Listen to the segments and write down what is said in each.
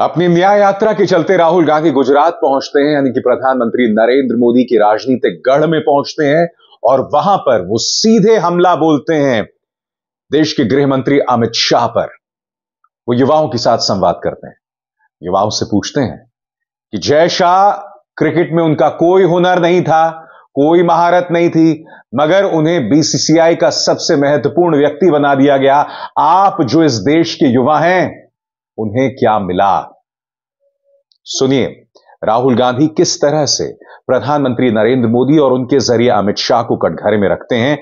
अपनी न्याय यात्रा के चलते राहुल गांधी गुजरात पहुंचते हैं यानी कि प्रधानमंत्री नरेंद्र मोदी की राजनीतिक गढ़ में पहुंचते हैं और वहां पर वो सीधे हमला बोलते हैं देश के गृह मंत्री अमित शाह पर वो युवाओं के साथ संवाद करते हैं युवाओं से पूछते हैं कि जय शाह क्रिकेट में उनका कोई हुनर नहीं था कोई महारत नहीं थी मगर उन्हें बीसीसीआई का सबसे महत्वपूर्ण व्यक्ति बना दिया गया आप जो इस देश के युवा हैं उन्हें क्या मिला सुनिए राहुल गांधी किस तरह से प्रधानमंत्री नरेंद्र मोदी और उनके जरिए अमित शाह को कटघरे में रखते हैं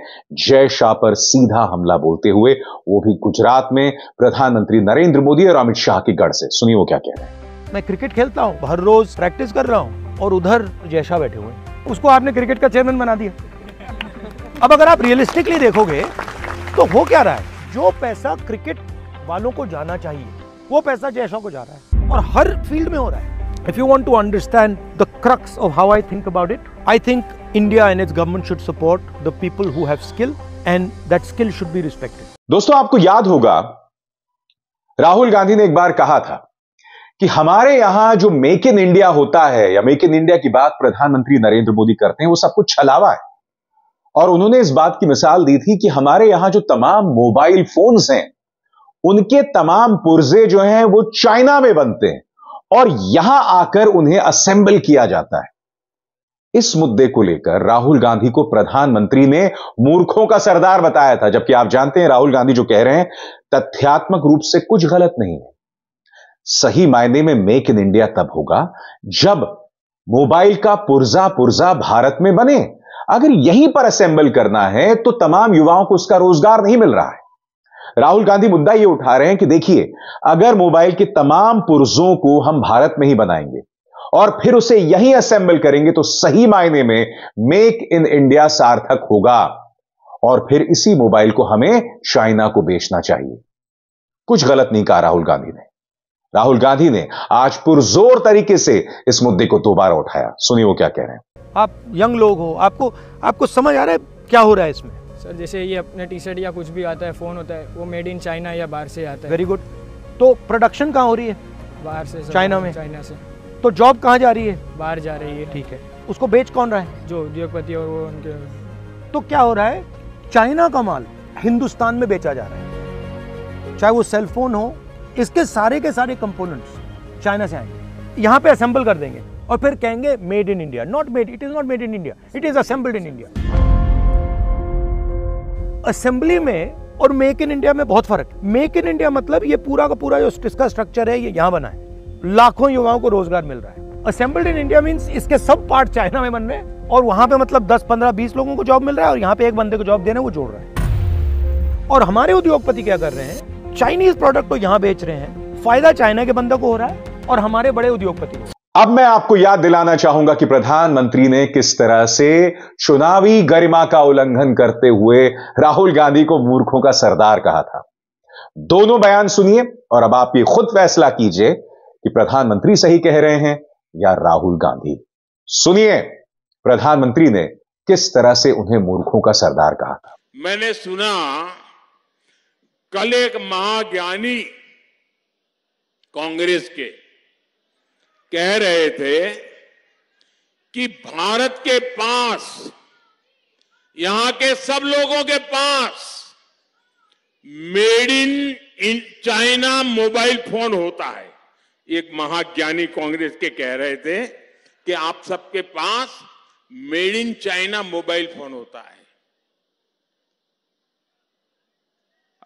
जय शाह पर सीधा हमला बोलते हुए वो भी गुजरात में प्रधानमंत्री नरेंद्र मोदी और अमित शाह की गढ़ से सुनिए वो क्या कह रहे हैं मैं क्रिकेट खेलता हूँ हर रोज प्रैक्टिस कर रहा हूँ और उधर जय शाह बैठे हुए उसको आपने क्रिकेट का चेयरमैन बना दिया अब अगर आप रियलिस्टिकली देखोगे तो हो क्या रहा है जो पैसा क्रिकेट वालों को जाना चाहिए वो पैसा जैसों को जा रहा है और हर फील्ड में हो रहा है if you want to understand the crux of how I think about it I think India and its government should support the people who have skill and that skill should be respected दोस्तों आपको याद होगा राहुल गांधी ने एक बार कहा था कि हमारे यहां जो मेक इन इंडिया होता है या मेक इन इंडिया की बात प्रधानमंत्री नरेंद्र मोदी करते हैं वो सब कुछ छलावा है और उन्होंने इस बात की मिसाल दी थी कि हमारे यहां जो तमाम मोबाइल फोन्स हैं उनके तमाम पुर्जे जो हैं वो चाइना में बनते हैं और यहां आकर उन्हें असेंबल किया जाता है इस मुद्दे को लेकर राहुल गांधी को प्रधानमंत्री ने मूर्खों का सरदार बताया था जबकि आप जानते हैं राहुल गांधी जो कह रहे हैं तथ्यात्मक रूप से कुछ गलत नहीं है सही मायने में मेक इन इंडिया तब होगा जब मोबाइल का पुर्जा पुर्जा भारत में बने अगर यहीं पर असेंबल करना है तो तमाम युवाओं को उसका रोजगार नहीं मिल रहा है राहुल गांधी मुद्दा ये उठा रहे हैं कि देखिए अगर मोबाइल के तमाम पुर्जों को हम भारत में ही बनाएंगे और फिर उसे यहीं असेंबल करेंगे तो सही मायने में मेक इन इंडिया सार्थक होगा और फिर इसी मोबाइल को हमें चाइना को बेचना चाहिए कुछ गलत नहीं कहा राहुल गांधी ने राहुल गांधी ने आज पुरजोर तरीके से इस मुद्दे को दोबारा उठाया सुनिए वो क्या कह रहे हैं आप यंग लोग हो आपको आपको समझ आ रहा है क्या हो रहा है इसमें सर जैसे ये अपने टी शर्ट या कुछ भी आता है फ़ोन होता है वो मेड इन चाइना या बाहर से आता है वेरी गुड तो प्रोडक्शन कहाँ हो रही है बाहर से चाइना में चाइना से तो जॉब कहाँ जा रही है बाहर जा रही है ठीक है उसको बेच कौन रहा है जो उद्योगपति और वो उनके तो क्या हो रहा है चाइना का माल हिंदुस्तान में बेचा जा रहा है चाहे वो सेलफोन हो इसके सारे के सारे कंपोनेंट्स चाइना से आएंगे यहाँ पे असेंबल कर देंगे और फिर कहेंगे made in India not made it is not made in India it is assembled in India assembly में और मेक इन इंडिया में बहुत फर्क मेक इन इंडिया मतलब ये पूरा का पूरा जो इसका स्ट्रक्चर है ये यहाँ बना है लाखों युवाओं को रोजगार मिल रहा है असेंबल्ड इन इंडिया मीन्स इसके सब पार्ट चाइना में बन रहे हैं और वहां पे मतलब 10, 15, 20 लोगों को जॉब मिल रहा है और यहाँ पे एक बंदे को जॉब देने वो जोड़ रहा है और हमारे उद्योगपति क्या कर रहे हैं चाइनीज प्रोडक्ट को यहाँ बेच रहे हैं फायदा चाइना के बंदे को हो रहा है और हमारे बड़े उद्योगपति को अब मैं आपको याद दिलाना चाहूंगा कि प्रधानमंत्री ने किस तरह से चुनावी गरिमा का उल्लंघन करते हुए राहुल गांधी को मूर्खों का सरदार कहा था दोनों बयान सुनिए और अब आप ये खुद फैसला कीजिए कि प्रधानमंत्री सही कह रहे हैं या राहुल गांधी सुनिए प्रधानमंत्री ने किस तरह से उन्हें मूर्खों का सरदार कहा था मैंने सुना कल एक महाज्ञानी कांग्रेस के कह रहे थे कि भारत के पास यहां के सब लोगों के पास made in in China mobile phone होता है एक महाज्ञानी कांग्रेस के कह रहे थे कि आप सबके पास made in China mobile phone होता है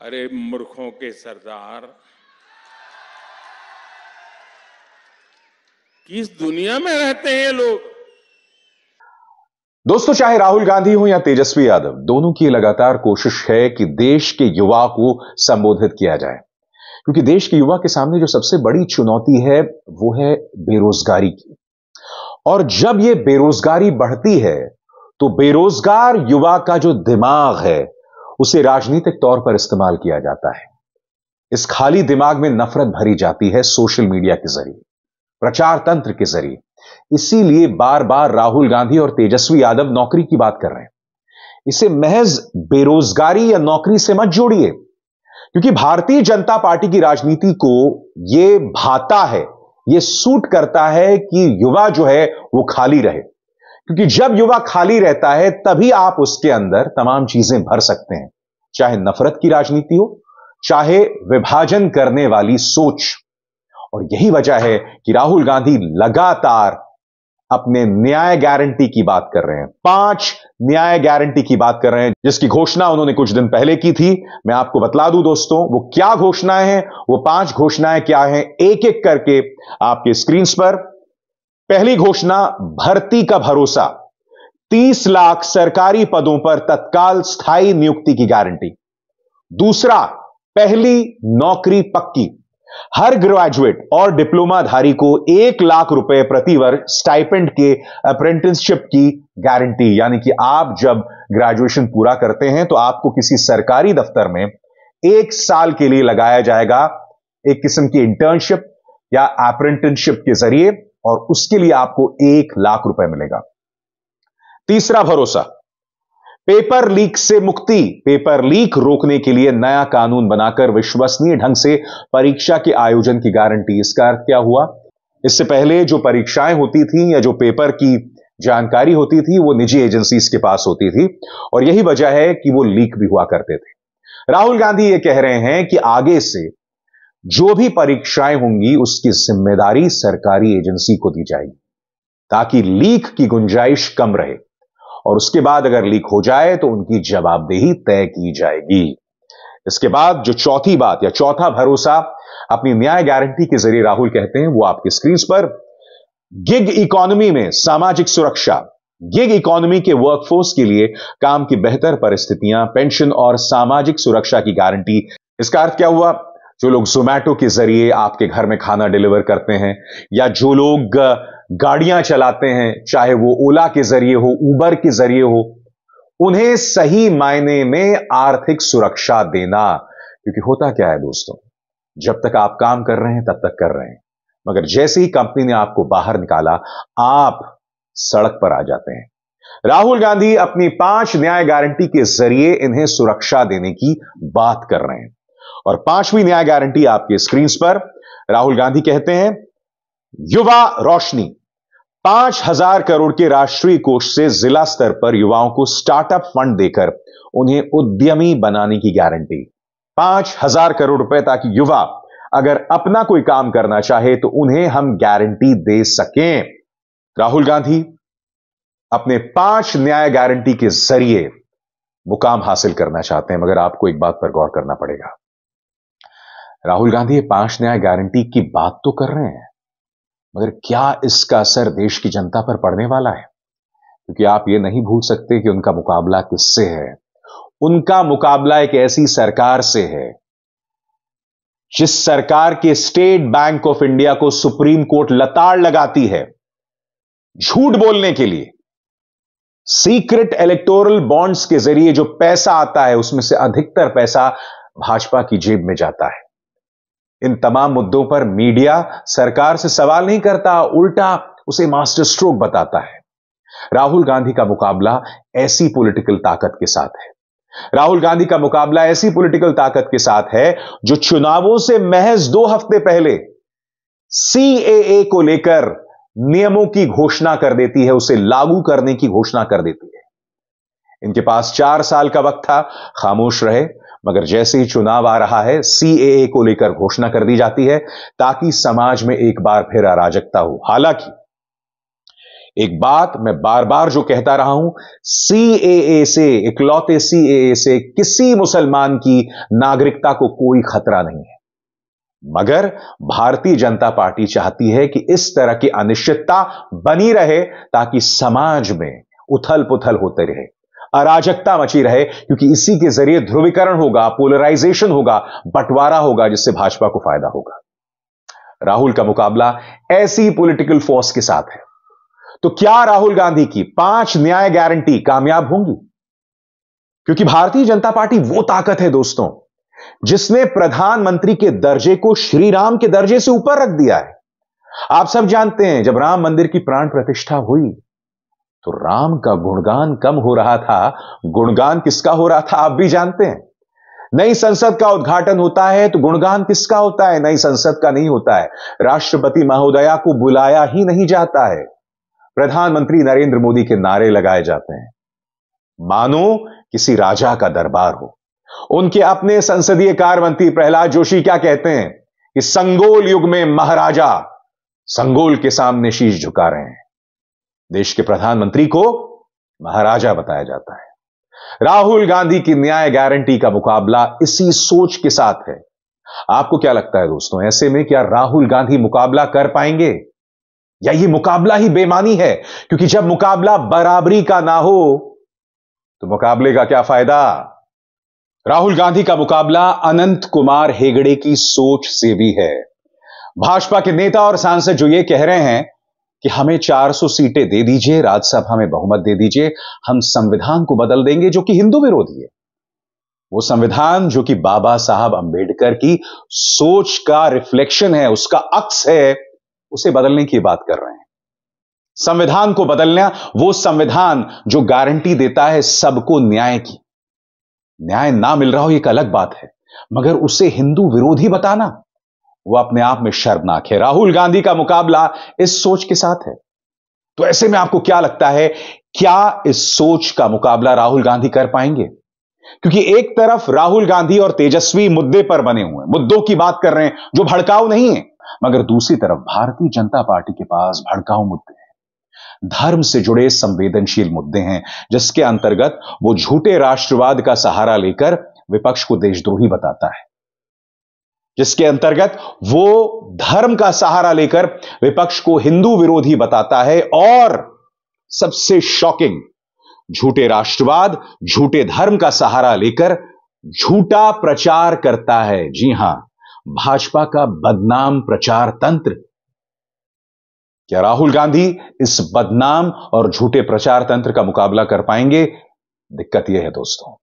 अरे मूर्खों के सरदार किस दुनिया में रहते हैं लोग दोस्तों चाहे राहुल गांधी हो या तेजस्वी यादव दोनों की लगातार कोशिश है कि देश के युवा को संबोधित किया जाए क्योंकि देश के युवा के सामने जो सबसे बड़ी चुनौती है वो है बेरोजगारी की और जब ये बेरोजगारी बढ़ती है तो बेरोजगार युवा का जो दिमाग है उसे राजनीतिक तौर पर इस्तेमाल किया जाता है इस खाली दिमाग में नफरत भरी जाती है सोशल मीडिया के जरिए प्रचार तंत्र के जरिए इसीलिए बार बार राहुल गांधी और तेजस्वी यादव नौकरी की बात कर रहे हैं इसे महज बेरोजगारी या नौकरी से मत जोड़िए क्योंकि भारतीय जनता पार्टी की राजनीति को यह भाता है यह सूट करता है कि युवा जो है वो खाली रहे क्योंकि जब युवा खाली रहता है तभी आप उसके अंदर तमाम चीजें भर सकते हैं चाहे नफरत की राजनीति हो चाहे विभाजन करने वाली सोच और यही वजह है कि राहुल गांधी लगातार अपने न्याय गारंटी की बात कर रहे हैं पांच न्याय गारंटी की बात कर रहे हैं जिसकी घोषणा उन्होंने कुछ दिन पहले की थी मैं आपको बतला दूं दोस्तों वो क्या घोषणाएं हैं वो पांच घोषणाएं क्या हैं एक एक करके आपके स्क्रीन पर पहली घोषणा भर्ती का भरोसा 30 लाख सरकारी पदों पर तत्काल स्थायी नियुक्ति की गारंटी दूसरा पहली नौकरी पक्की हर ग्रेजुएट और डिप्लोमाधारी को एक लाख रुपए प्रतिवर्ष स्टाइपेंड के अप्रेंटिसशिप की गारंटी यानी कि आप जब ग्रेजुएशन पूरा करते हैं तो आपको किसी सरकारी दफ्तर में एक साल के लिए लगाया जाएगा एक किस्म की इंटर्नशिप या अप्रेंटिसशिप के जरिए और उसके लिए आपको एक लाख रुपए मिलेगा तीसरा भरोसा पेपर लीक से मुक्ति पेपर लीक रोकने के लिए नया कानून बनाकर विश्वसनीय ढंग से परीक्षा के आयोजन की गारंटी इसका अर्थ क्या हुआ इससे पहले जो परीक्षाएं होती थी या जो पेपर की जानकारी होती थी वो निजी एजेंसी के पास होती थी और यही वजह है कि वो लीक भी हुआ करते थे राहुल गांधी ये कह रहे हैं कि आगे से जो भी परीक्षाएं होंगी उसकी जिम्मेदारी सरकारी एजेंसी को दी जाएगी ताकि लीक की गुंजाइश कम रहे और उसके बाद अगर लीक हो जाए तो उनकी जवाबदेही तय की जाएगी इसके बाद जो चौथी बात या चौथा भरोसा अपनी न्याय गारंटी के जरिए राहुल कहते हैं वो आपकी स्क्रीन पर गिग इकोनॉमी में सामाजिक सुरक्षा गिग इकोनॉमी के वर्कफोर्स के लिए काम की बेहतर परिस्थितियां पेंशन और सामाजिक सुरक्षा की गारंटी इसका अर्थ क्या हुआ जो लोग जोमैटो के जरिए आपके घर में खाना डिलीवर करते हैं या जो लोग गाड़ियां चलाते हैं चाहे वो ओला के जरिए हो उबर के जरिए हो उन्हें सही मायने में आर्थिक सुरक्षा देना क्योंकि होता क्या है दोस्तों जब तक आप काम कर रहे हैं तब तक कर रहे हैं मगर जैसे ही कंपनी ने आपको बाहर निकाला आप सड़क पर आ जाते हैं राहुल गांधी अपनी पांच न्याय गारंटी के जरिए इन्हें सुरक्षा देने की बात कर रहे हैं और पांचवी न्याय गारंटी आपके स्क्रीन पर राहुल गांधी कहते हैं युवा रोशनी पांच हजार करोड़ के राष्ट्रीय कोष से जिला स्तर पर युवाओं को स्टार्टअप फंड देकर उन्हें उद्यमी बनाने की गारंटी पांच हजार करोड़ रुपए ताकि युवा अगर अपना कोई काम करना चाहे तो उन्हें हम गारंटी दे सकें राहुल गांधी अपने पांच न्याय गारंटी के जरिए मुकाम हासिल करना चाहते हैं मगर आपको एक बात पर गौर करना पड़ेगा राहुल गांधी पांच न्याय गारंटी की बात तो कर रहे हैं मगर क्या इसका असर देश की जनता पर पड़ने वाला है क्योंकि आप ये नहीं भूल सकते कि उनका मुकाबला किससे है उनका मुकाबला एक ऐसी सरकार से है जिस सरकार के स्टेट बैंक ऑफ इंडिया को सुप्रीम कोर्ट लताड़ लगाती है झूठ बोलने के लिए सीक्रेट इलेक्टोरल बॉन्ड्स के जरिए जो पैसा आता है उसमें से अधिकतर पैसा भाजपा की जेब में जाता है इन तमाम मुद्दों पर मीडिया सरकार से सवाल नहीं करता उल्टा उसे मास्टर स्ट्रोक बताता है राहुल गांधी का मुकाबला ऐसी पॉलिटिकल ताकत के साथ है राहुल गांधी का मुकाबला ऐसी पॉलिटिकल ताकत के साथ है जो चुनावों से महज दो हफ्ते पहले सीएए को लेकर नियमों की घोषणा कर देती है उसे लागू करने की घोषणा कर देती है इनके पास चार साल का वक्त था खामोश रहे मगर जैसे ही चुनाव आ रहा है सीएए को लेकर घोषणा कर दी जाती है ताकि समाज में एक बार फिर अराजकता हो हालांकि एक बात मैं बार बार जो कहता रहा हूं सीएए से इकलौते सीएए से किसी मुसलमान की नागरिकता को कोई खतरा नहीं है मगर भारतीय जनता पार्टी चाहती है कि इस तरह की अनिश्चितता बनी रहे ताकि समाज में उथल पुथल होते रहे अराजकता मची रहे क्योंकि इसी के जरिए ध्रुवीकरण होगा पोलराइजेशन होगा बंटवारा होगा जिससे भाजपा को फायदा होगा राहुल का मुकाबला ऐसी पॉलिटिकल फोर्स के साथ है तो क्या राहुल गांधी की पांच न्याय गारंटी कामयाब होंगी क्योंकि भारतीय जनता पार्टी वो ताकत है दोस्तों जिसने प्रधानमंत्री के दर्जे को श्री राम के दर्जे से ऊपर रख दिया है आप सब जानते हैं जब राम मंदिर की प्राण प्रतिष्ठा हुई तो राम का गुणगान कम हो रहा था गुणगान किसका हो रहा था आप भी जानते हैं नई संसद का उद्घाटन होता है तो गुणगान किसका होता है नई संसद का नहीं होता है राष्ट्रपति महोदया को बुलाया ही नहीं जाता है प्रधानमंत्री नरेंद्र मोदी के नारे लगाए जाते हैं मानो किसी राजा का दरबार हो उनके अपने संसदीय कार्य मंत्री प्रहलाद जोशी क्या कहते हैं कि संगोल युग में महाराजा संगोल के सामने शीश झुका रहे हैं देश के प्रधानमंत्री को महाराजा बताया जाता है राहुल गांधी की न्याय गारंटी का मुकाबला इसी सोच के साथ है आपको क्या लगता है दोस्तों ऐसे में क्या राहुल गांधी मुकाबला कर पाएंगे या ये मुकाबला ही बेमानी है क्योंकि जब मुकाबला बराबरी का ना हो तो मुकाबले का क्या फायदा राहुल गांधी का मुकाबला अनंत कुमार हेगड़े की सोच से भी है भाजपा के नेता और सांसद जो ये कह रहे हैं कि हमें 400 सीटें दे दीजिए राज्यसभा में बहुमत दे दीजिए हम संविधान को बदल देंगे जो कि हिंदू विरोधी है वो संविधान जो कि बाबा साहब अंबेडकर की सोच का रिफ्लेक्शन है उसका अक्स है उसे बदलने की बात कर रहे हैं संविधान को बदलना वो संविधान जो गारंटी देता है सबको न्याय की न्याय ना मिल रहा हो एक अलग बात है मगर उसे हिंदू विरोधी बताना वह अपने आप में शर्मनाक है राहुल गांधी का मुकाबला इस सोच के साथ है तो ऐसे में आपको क्या लगता है क्या इस सोच का मुकाबला राहुल गांधी कर पाएंगे क्योंकि एक तरफ राहुल गांधी और तेजस्वी मुद्दे पर बने हुए हैं मुद्दों की बात कर रहे हैं जो भड़काऊ नहीं है मगर दूसरी तरफ भारतीय जनता पार्टी के पास भड़काऊ मुद्दे हैं धर्म से जुड़े संवेदनशील मुद्दे हैं जिसके अंतर्गत वो झूठे राष्ट्रवाद का सहारा लेकर विपक्ष को देशद्रोही बताता है जिसके अंतर्गत वो धर्म का सहारा लेकर विपक्ष को हिंदू विरोधी बताता है और सबसे शॉकिंग झूठे राष्ट्रवाद झूठे धर्म का सहारा लेकर झूठा प्रचार करता है जी हां भाजपा का बदनाम प्रचार तंत्र क्या राहुल गांधी इस बदनाम और झूठे प्रचार तंत्र का मुकाबला कर पाएंगे दिक्कत यह है दोस्तों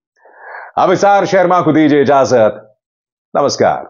अविसार शर्मा को दीजिए इजाजत नमस्कार